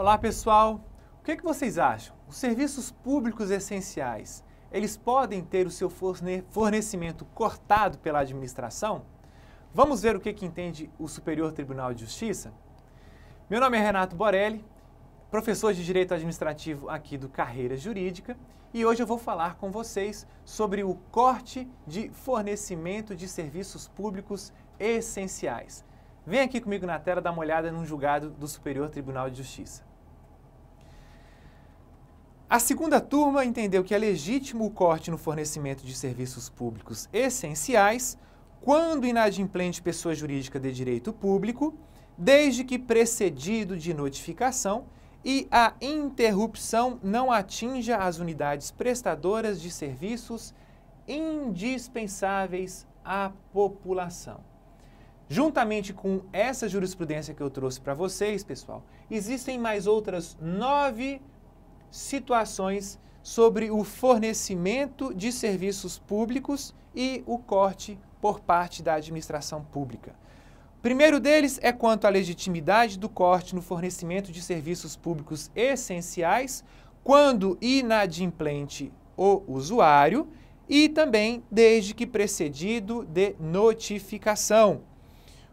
Olá pessoal, o que, é que vocês acham? Os serviços públicos essenciais, eles podem ter o seu fornecimento cortado pela administração? Vamos ver o que, é que entende o Superior Tribunal de Justiça? Meu nome é Renato Borelli, professor de Direito Administrativo aqui do Carreira Jurídica, e hoje eu vou falar com vocês sobre o corte de fornecimento de serviços públicos essenciais. Vem aqui comigo na tela dar uma olhada num julgado do Superior Tribunal de Justiça. A segunda turma entendeu que é legítimo o corte no fornecimento de serviços públicos essenciais quando inadimplente pessoa jurídica de direito público, desde que precedido de notificação e a interrupção não atinja as unidades prestadoras de serviços indispensáveis à população. Juntamente com essa jurisprudência que eu trouxe para vocês, pessoal, existem mais outras nove situações sobre o fornecimento de serviços públicos e o corte por parte da administração pública. primeiro deles é quanto à legitimidade do corte no fornecimento de serviços públicos essenciais, quando inadimplente o usuário e também desde que precedido de notificação.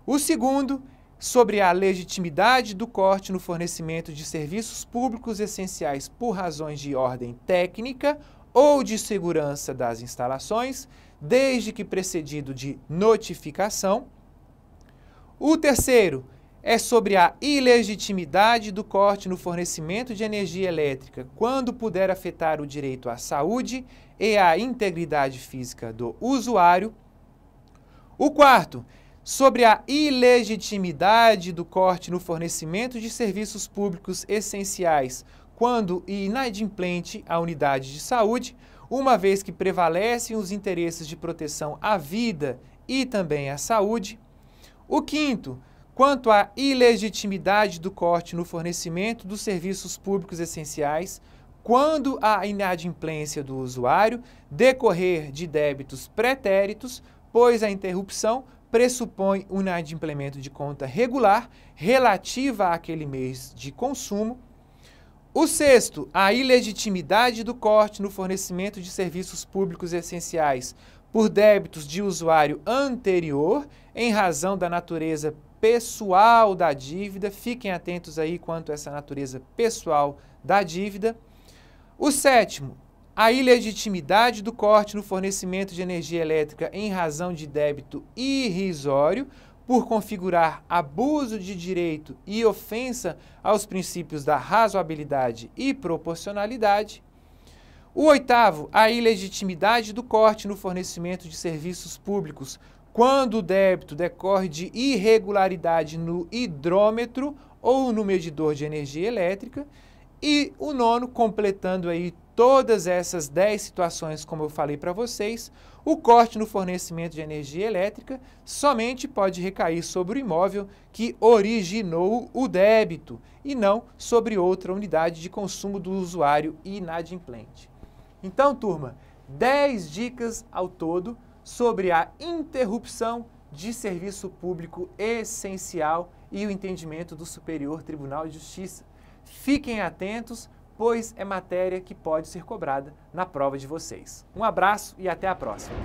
O segundo sobre a legitimidade do corte no fornecimento de serviços públicos essenciais por razões de ordem técnica ou de segurança das instalações, desde que precedido de notificação. O terceiro é sobre a ilegitimidade do corte no fornecimento de energia elétrica quando puder afetar o direito à saúde e à integridade física do usuário. O quarto sobre a ilegitimidade do corte no fornecimento de serviços públicos essenciais quando inadimplente a unidade de saúde, uma vez que prevalecem os interesses de proteção à vida e também à saúde. O quinto, quanto à ilegitimidade do corte no fornecimento dos serviços públicos essenciais, quando a inadimplência do usuário decorrer de débitos pretéritos, pois a interrupção pressupõe o inadimplemento de conta regular relativa àquele mês de consumo. O sexto, a ilegitimidade do corte no fornecimento de serviços públicos essenciais por débitos de usuário anterior, em razão da natureza pessoal da dívida. Fiquem atentos aí quanto a essa natureza pessoal da dívida. O sétimo, a ilegitimidade do corte no fornecimento de energia elétrica em razão de débito irrisório por configurar abuso de direito e ofensa aos princípios da razoabilidade e proporcionalidade. O oitavo, a ilegitimidade do corte no fornecimento de serviços públicos, quando o débito decorre de irregularidade no hidrômetro ou no medidor de energia elétrica. E o nono, completando aí todas essas 10 situações, como eu falei para vocês, o corte no fornecimento de energia elétrica somente pode recair sobre o imóvel que originou o débito e não sobre outra unidade de consumo do usuário inadimplente. Então, turma, 10 dicas ao todo sobre a interrupção de serviço público essencial e o entendimento do Superior Tribunal de Justiça. Fiquem atentos, pois é matéria que pode ser cobrada na prova de vocês. Um abraço e até a próxima.